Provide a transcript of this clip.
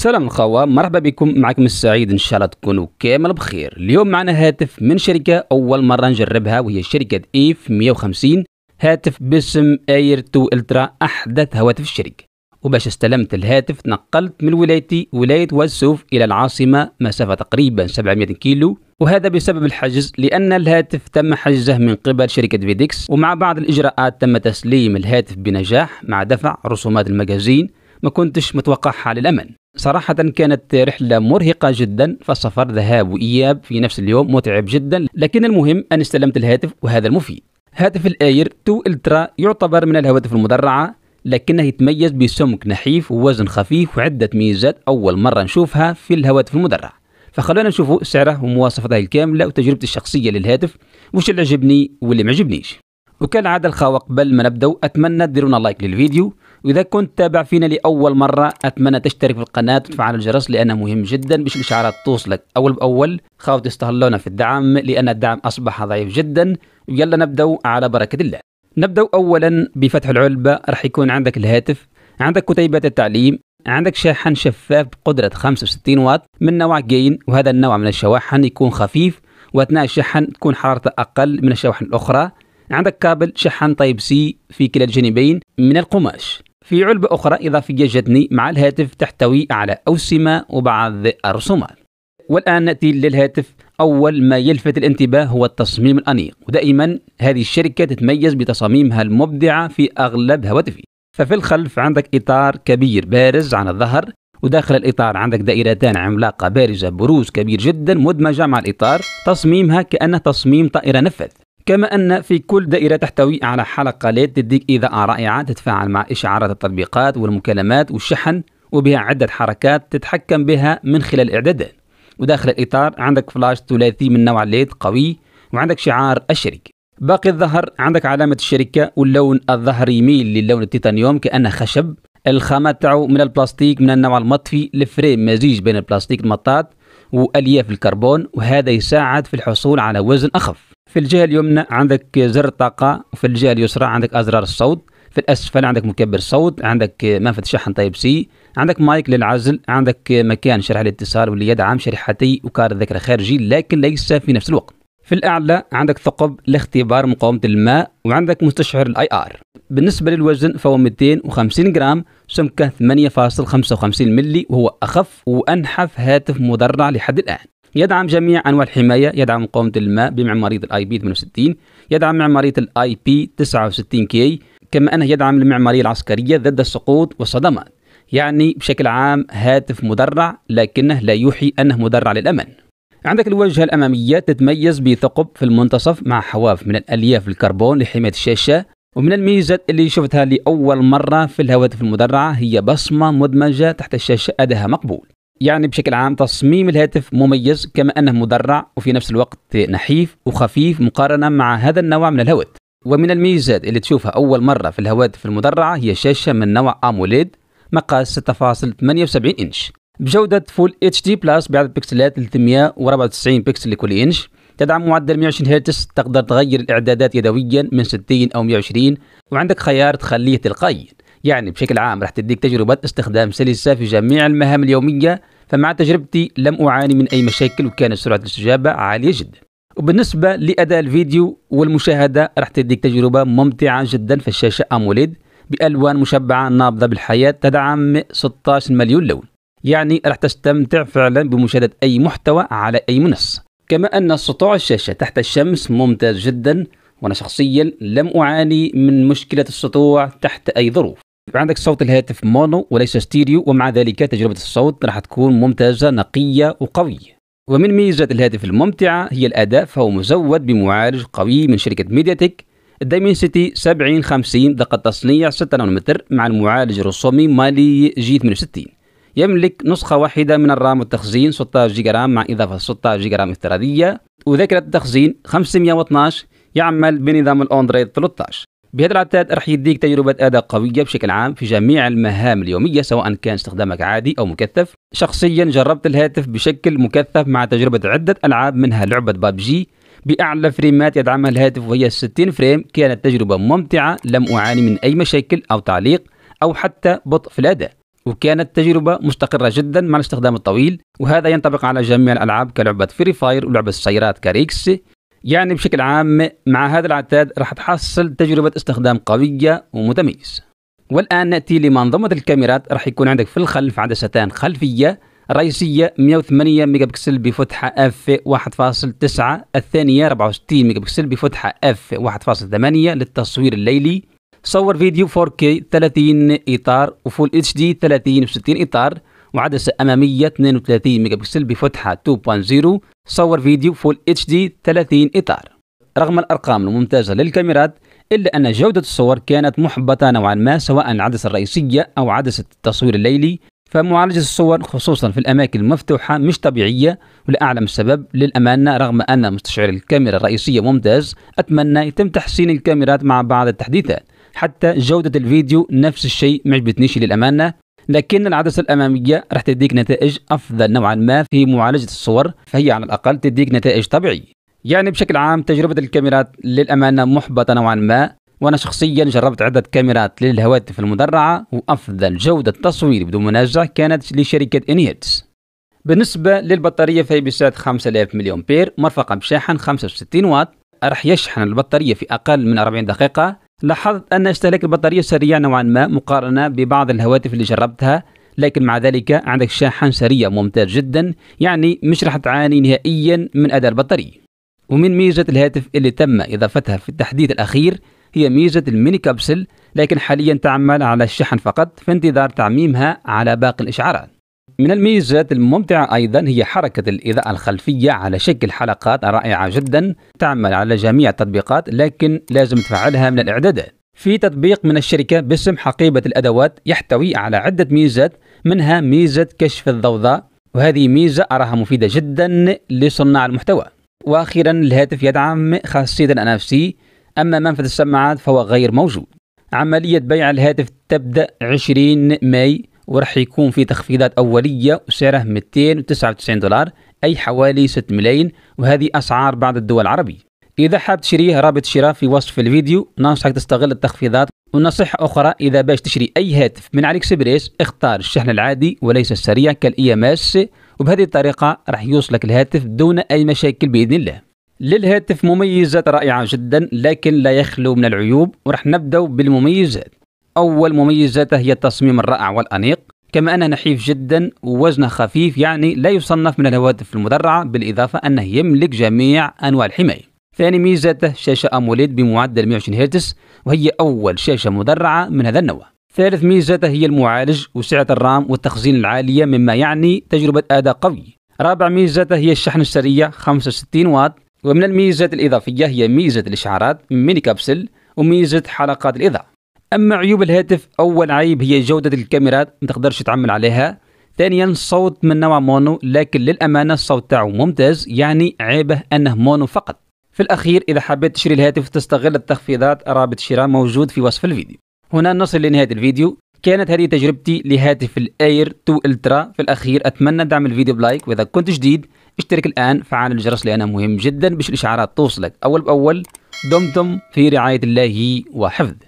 سلام الخوة مرحبا بكم معكم السعيد ان شاء الله تكونوا كامل بخير اليوم معنا هاتف من شركة اول مرة نجربها وهي شركة ايف 150 هاتف باسم اير 2 الترا احدث هواتف الشركة وباش استلمت الهاتف تنقلت من ولايتي ولاية والسوف الى العاصمة مسافة تقريبا 700 كيلو وهذا بسبب الحجز لأن الهاتف تم حجزه من قبل شركة فيديكس ومع بعض الإجراءات تم تسليم الهاتف بنجاح مع دفع رسومات المجازين ما كنتش متوقعها للأمن الأمل صراحة كانت رحلة مرهقة جدا فالسفر ذهاب وإياب في نفس اليوم متعب جدا لكن المهم أن استلمت الهاتف وهذا المفيد هاتف الآير 2 الترا يعتبر من الهواتف المدرعة لكنه يتميز بسمك نحيف ووزن خفيف وعدة ميزات أول مرة نشوفها في الهواتف المدرعة فخلونا نشوفوا سعره ومواصفاته الكاملة وتجربتي الشخصية للهاتف وش اللي عجبني واللي ما عجبنيش وكالعادة الخاوة قبل ما نبدأ أتمنى تديرونا لايك للفيديو وإذا كنت تابع فينا لأول مرة أتمنى تشترك في القناة وتفعل الجرس لأنه مهم جدا باش الإشعارات توصلك أول بأول خاف تستهلونا في الدعم لأن الدعم أصبح ضعيف جدا ويلا نبدأ على بركة الله نبدأ أولا بفتح العلبة راح يكون عندك الهاتف عندك كتيبة التعليم عندك شاحن شفاف بقدرة 65 واط من نوع جين وهذا النوع من الشواحن يكون خفيف وأثناء الشحن تكون حرارته أقل من الشواحن الأخرى عندك كابل شحن طيب سي في كلا الجانبين من القماش في علبة أخرى إضافية جتني مع الهاتف تحتوي على أوسمة وبعض الرسومات والآن نأتي للهاتف أول ما يلفت الانتباه هو التصميم الأنيق ودائما هذه الشركة تتميز بتصاميمها المبدعة في أغلب هواتفي ففي الخلف عندك إطار كبير بارز عن الظهر وداخل الإطار عندك دائرتان عملاقة بارزة بروز كبير جدا مدمجة مع الإطار تصميمها كأنه تصميم طائرة نفذ كما أن في كل دائرة تحتوي على حلقة ليد تديك إضاءة رائعة تتفاعل مع إشعارات التطبيقات والمكالمات والشحن وبها عدة حركات تتحكم بها من خلال الإعدادات وداخل الإطار عندك فلاش ثلاثي من نوع ليد قوي وعندك شعار الشركة باقي الظهر عندك علامة الشركة واللون الظهري يميل للون التيتانيوم كأنه خشب الخامات تاعو من البلاستيك من النوع المطفي الفريم مزيج بين البلاستيك المطاط والياف الكربون وهذا يساعد في الحصول على وزن اخف في الجهة اليمنى عندك زر الطاقة وفي الجهة اليسرى عندك أزرار الصوت في الأسفل عندك مكبر صوت عندك منفذ شحن تايب سي عندك مايك للعزل عندك مكان شرح الاتصال واللي يدعم شريحتي وكارت ذكر خارجي لكن ليس في نفس الوقت في الأعلى عندك ثقب لاختبار مقاومة الماء وعندك مستشعر الاي ار بالنسبة للوزن فهو 250 جرام سمكة 8.55 ملي وهو أخف وأنحف هاتف مدرع لحد الآن يدعم جميع انواع الحمايه يدعم مقاومه الماء بمعماريه الاي بي 68 يدعم معماريه الاي بي 69 كي كما انه يدعم المعماريه العسكريه ضد السقوط والصدمات يعني بشكل عام هاتف مدرع لكنه لا يوحي انه مدرع للامن عندك الواجهة الأمامية تتميز بثقب في المنتصف مع حواف من الألياف الكربون لحماية الشاشة ومن الميزات اللي شفتها لأول مرة في الهواتف المدرعة هي بصمة مدمجة تحت الشاشة ادها مقبول يعني بشكل عام تصميم الهاتف مميز كما انه مدرع وفي نفس الوقت نحيف وخفيف مقارنه مع هذا النوع من الهواتف ومن الميزات اللي تشوفها اول مره في الهواتف المدرعه هي شاشه من نوع اموليد مقاس 6.78 انش بجودة فول اتش دي بلس بعدد بكسلات 394 بكسل لكل انش تدعم معدل 120 هرتز تقدر تغير الاعدادات يدويا من 60 او 120 وعندك خيار تخليه تلقائيا يعني بشكل عام راح تديك تجربة استخدام سلسة في جميع المهام اليومية فمع تجربتي لم أعاني من أي مشاكل وكانت سرعة الاستجابة عالية جدا وبالنسبة لأداء الفيديو والمشاهدة راح تديك تجربة ممتعة جدا في الشاشة أموليد بألوان مشبعة نابضة بالحياة تدعم 16 مليون لون يعني راح تستمتع فعلا بمشاهدة أي محتوى على أي منصة كما أن سطوع الشاشة تحت الشمس ممتاز جدا وأنا شخصيا لم أعاني من مشكلة السطوع تحت أي ظروف عندك صوت الهاتف مونو وليس ستيريو ومع ذلك تجربة الصوت راح تكون ممتازة نقية وقوية ومن ميزات الهاتف الممتعة هي الأداء فهو مزود بمعالج قوي من شركة ميدياتك الدايمنسيتي 7050 دقة تصنيع 6 نانومتر مع المعالج الرسومي مالي جي 68 يملك نسخة واحدة من الرام والتخزين 16 جيجا رام مع إضافة 16 جيجا رام افتراضية وذاكرة التخزين 512 يعمل بنظام الأندرويد 13 بهذا العتاد راح يديك تجربة أداء قوية بشكل عام في جميع المهام اليومية سواء كان استخدامك عادي أو مكثف شخصيا جربت الهاتف بشكل مكثف مع تجربة عدة ألعاب منها لعبة بابجي بأعلى فريمات يدعمها الهاتف وهي 60 فريم كانت تجربة ممتعة لم أعاني من أي مشاكل أو تعليق أو حتى بطء في الأداء وكانت تجربة مستقرة جدا مع الاستخدام الطويل وهذا ينطبق على جميع الألعاب كلعبة فري فاير ولعبة السيارات كاريكس يعني بشكل عام مع هذا العتاد راح تحصل تجربة استخدام قوية ومتميز والآن نأتي لمنظومة الكاميرات راح يكون عندك في الخلف عدستان خلفية الرئيسية 108 ميجا بكسل بفتحة اف 1.9 الثانية 64 ميجا بكسل بفتحة اف 1.8 للتصوير الليلي صور فيديو 4K 30 إطار وفول اتش دي 30 و 60 إطار وعدسة أمامية 32 ميجا بكسل بفتحة 2.0 صور فيديو فول اتش دي 30 إطار رغم الأرقام الممتازة للكاميرات إلا أن جودة الصور كانت محبطة نوعا ما سواء العدسة الرئيسية أو عدسة التصوير الليلي فمعالجة الصور خصوصا في الأماكن المفتوحة مش طبيعية ولأعلم السبب للأمانة رغم أن مستشعر الكاميرا الرئيسية ممتاز أتمنى يتم تحسين الكاميرات مع بعض التحديثات حتى جودة الفيديو نفس الشيء ما عجبتنيش للأمانة لكن العدسة الأمامية راح تديك نتائج أفضل نوعا ما في معالجة الصور فهي على الأقل تديك نتائج طبيعي يعني بشكل عام تجربة الكاميرات للأمانة محبطة نوعا ما وأنا شخصيا جربت عدة كاميرات للهواتف المدرعة وأفضل جودة تصوير بدون منازع كانت لشركة إنيرتس بالنسبة للبطارية فهي بسعة 5000 ملي أمبير مرفقة بشاحن 65 واط راح يشحن البطارية في أقل من 40 دقيقة لاحظت أن استهلاك البطارية سريع نوعا ما مقارنة ببعض الهواتف اللي جربتها لكن مع ذلك عندك شاحن سريع ممتاز جدا يعني مش راح تعاني نهائيا من أداء البطارية ومن ميزة الهاتف اللي تم إضافتها في التحديث الأخير هي ميزة الميني كابسل لكن حاليا تعمل على الشحن فقط في انتظار تعميمها على باقي الإشعارات من الميزات الممتعة أيضا هي حركة الإضاءة الخلفية على شكل حلقات رائعة جدا تعمل على جميع التطبيقات لكن لازم تفعلها من الإعدادات في تطبيق من الشركة باسم حقيبة الأدوات يحتوي على عدة ميزات منها ميزة كشف الضوضاء وهذه ميزة أراها مفيدة جدا لصناع المحتوى وأخيرا الهاتف يدعم خاصية NFC أما منفذ السماعات فهو غير موجود عملية بيع الهاتف تبدأ 20 ماي وراح يكون في تخفيضات أولية وسعره 299 دولار أي حوالي 6 ملايين وهذه أسعار بعض الدول العربية إذا حاب تشريه رابط الشراء في وصف الفيديو ننصحك تستغل التخفيضات ونصيحة أخرى إذا باش تشتري أي هاتف من علي اكسبريس اختار الشحن العادي وليس السريع كالإي ام اس وبهذه الطريقة راح يوصلك الهاتف دون أي مشاكل بإذن الله للهاتف مميزات رائعة جدا لكن لا يخلو من العيوب وراح نبدأ بالمميزات أول مميزاته هي التصميم الرائع والأنيق كما أنه نحيف جدا ووزنه خفيف يعني لا يصنف من الهواتف المدرعة بالإضافة أنه يملك جميع أنواع الحماية ثاني ميزته شاشة أموليد بمعدل 120 هرتز وهي أول شاشة مدرعة من هذا النوع ثالث ميزته هي المعالج وسعة الرام والتخزين العالية مما يعني تجربة أداء قوي رابع ميزته هي الشحن السريع 65 واط ومن الميزات الإضافية هي ميزة الإشعارات ميني كابسل وميزة حلقات الإضاءة اما عيوب الهاتف اول عيب هي جوده الكاميرات ما تقدرش تعمل عليها ثانيا صوت من نوع مونو لكن للامانه الصوت تاعه ممتاز يعني عيبه انه مونو فقط في الاخير اذا حبيت تشتري الهاتف تستغل التخفيضات رابط شراء موجود في وصف الفيديو هنا نصل لنهايه الفيديو كانت هذه تجربتي لهاتف الاير 2 الترا في الاخير اتمنى دعم الفيديو بلايك واذا كنت جديد اشترك الان فعل الجرس لانه مهم جدا باش الاشعارات توصلك اول باول دمتم في رعايه الله وحفظه